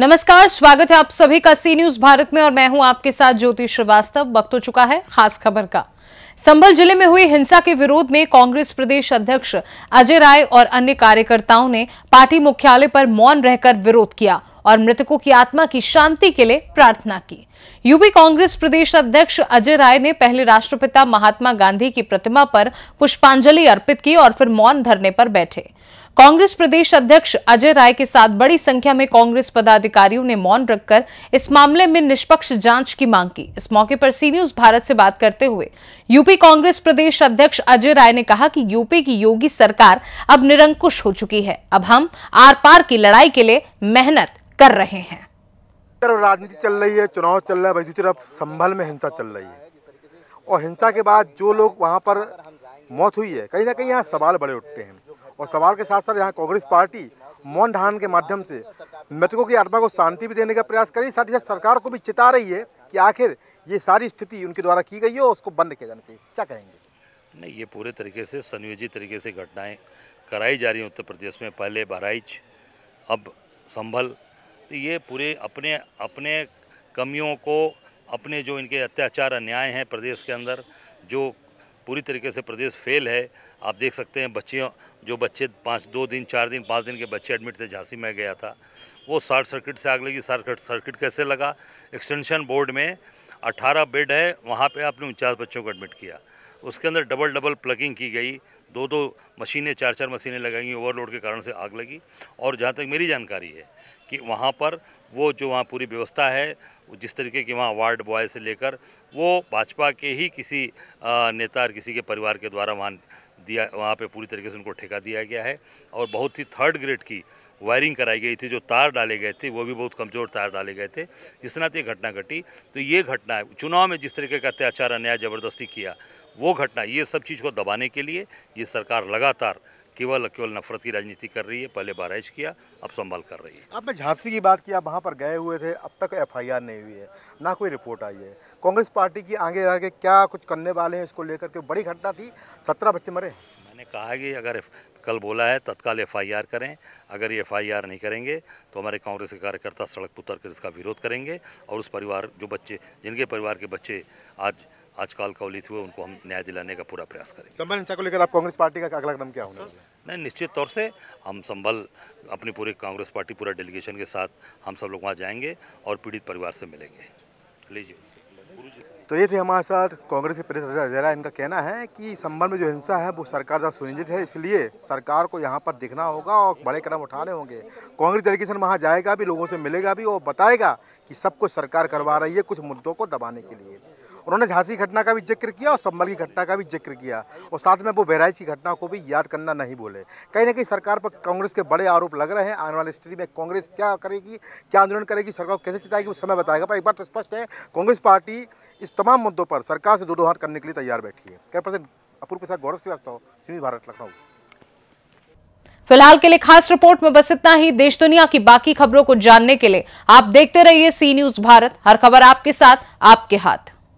नमस्कार स्वागत है आप सभी का सी न्यूज भारत में और मैं हूं आपके साथ ज्योति श्रीवास्तव वक्त हो चुका है खास खबर का संबल जिले में हुई हिंसा के विरोध में कांग्रेस प्रदेश अध्यक्ष अजय राय और अन्य कार्यकर्ताओं ने पार्टी मुख्यालय पर मौन रहकर विरोध किया और मृतकों की आत्मा की शांति के लिए प्रार्थना की यूपी कांग्रेस प्रदेश अध्यक्ष अजय राय ने पहले राष्ट्रपिता महात्मा गांधी की प्रतिमा पर पुष्पांजलि अर्पित की और फिर मौन धरने पर बैठे कांग्रेस प्रदेश अध्यक्ष अजय राय के साथ बड़ी संख्या में कांग्रेस पदाधिकारियों ने मौन रखकर इस मामले में निष्पक्ष जांच की मांग की इस मौके पर सी न्यूज भारत से बात करते हुए यूपी कांग्रेस प्रदेश अध्यक्ष अजय राय ने कहा कि यूपी की योगी सरकार अब निरंकुश हो चुकी है अब हम आर पार की लड़ाई के लिए मेहनत कर रहे हैं राजनीति चल रही है चुनाव चल रहा है दूसरी तरफ तो संभल में हिंसा चल रही है और हिंसा के बाद जो लोग वहाँ पर मौत हुई है कहीं ना कहीं यहाँ सवाल बड़े उठते हैं और सवाल के साथ साथ यहाँ कांग्रेस पार्टी मौन ढान के माध्यम से मृतकों की आत्मा को शांति भी देने का प्रयास करी साथ ही साथ सरकार को भी चिता रही है कि आखिर ये सारी स्थिति उनके द्वारा की गई है और उसको बंद किया जाना चाहिए क्या कहेंगे नहीं ये पूरे तरीके से संयोजित तरीके से घटनाएं कराई जा रही हैं उत्तर प्रदेश में पहले बहराइच अब संभल तो ये पूरे अपने अपने कमियों को अपने जो इनके अत्याचार अन्याय हैं प्रदेश के अंदर जो पूरी तरीके से प्रदेश फेल है आप देख सकते हैं बच्चियों जो बच्चे पाँच दो दिन चार दिन पाँच दिन के बच्चे एडमिट थे झांसी में गया था वो शॉर्ट सर्किट से आग लगी शार्ट सर्किट कैसे लगा एक्सटेंशन बोर्ड में 18 बेड है वहाँ पे आपने उनचास बच्चों को एडमिट किया उसके अंदर डबल डबल प्लगिंग की गई दो दो मशीनें चार चार मशीनें लगाई ओवरलोड के कारण से आग लगी और जहाँ तक मेरी जानकारी है कि वहाँ पर वो जो वहाँ पूरी व्यवस्था है जिस तरीके की वहाँ वार्ड बॉय से लेकर वो भाजपा के ही किसी नेता और किसी के परिवार के द्वारा वहाँ दिया वहाँ पे पूरी तरीके से उनको ठेका दिया गया है और बहुत ही थर्ड ग्रेड की वायरिंग कराई गई थी जो तार डाले गए थे वो भी बहुत कमज़ोर तार डाले गए थे इस नाते घटना घटी तो ये घटना चुनाव में जिस तरीके का अत्याचार अन्याय ज़बरदस्ती किया वो घटना ये सब चीज़ को दबाने के लिए ये सरकार लगातार केवल केवल नफरत की राजनीति कर रही है पहले बारहज किया अब संभाल कर रही है आपने झांसी की बात किया वहाँ पर गए हुए थे अब तक एफआईआर नहीं हुई है ना कोई रिपोर्ट आई है कांग्रेस पार्टी की आगे आगे क्या कुछ करने वाले हैं इसको लेकर के बड़ी घटना थी सत्रह बच्चे मरे कहा कि अगर कल बोला है तत्काल एफआईआर करें अगर ये एफआईआर नहीं करेंगे तो हमारे कांग्रेस के कार्यकर्ता सड़क पर उतर कर इसका विरोध करेंगे और उस परिवार जो बच्चे जिनके परिवार के बच्चे आज आजकल कवलित हुए उनको हम न्याय दिलाने का पूरा प्रयास करेंगे संबल हिंसा को लेकर आप कांग्रेस पार्टी का अगला कदम क्या होना नहीं निश्चित तौर से हम संबल अपनी पूरी कांग्रेस पार्टी पूरा डेलीगेशन के साथ हम सब लोग वहाँ जाएंगे और पीड़ित परिवार से मिलेंगे लीजिए तो ये थे हमारे साथ कांग्रेस के प्रेस हजारा इनका कहना है कि संबंध में जो हिंसा है वो सरकार द्वारा सुनिश्चित है इसलिए सरकार को यहाँ पर दिखना होगा और बड़े कदम उठाने होंगे कांग्रेस डेलीगेशन वहाँ जाएगा भी लोगों से मिलेगा भी और बताएगा कि सब कुछ सरकार करवा रही है कुछ मुद्दों को दबाने के लिए उन्होंने झांसी घटना का भी जिक्र किया और संबल की घटना का भी जिक्र किया और साथ में वो बहराइच की घटना को भी याद करना नहीं बोले कहीं ना कहीं सरकार पर कांग्रेस के बड़े आरोप लग रहे हैं आने वाली हिस्ट्री में कांग्रेस क्या करेगी क्या आंदोलन करेगी सरकार कैसे चिताएगी उस समय बताएगा पर एक बात तो स्पष्ट है कांग्रेस पार्टी इस तमाम मुद्दों पर सरकार से दो दो हाथ करने के लिए तैयार बैठी है कैप्टन अपूर्व प्रसाद गौरव श्रीवास्तव सीमित भारत लखनऊ फिलहाल के लिए खास रिपोर्ट में बस इतना ही देश दुनिया की बाकी खबरों को जानने के लिए आप देखते रहिए सी न्यूज भारत हर खबर आपके साथ आपके हाथ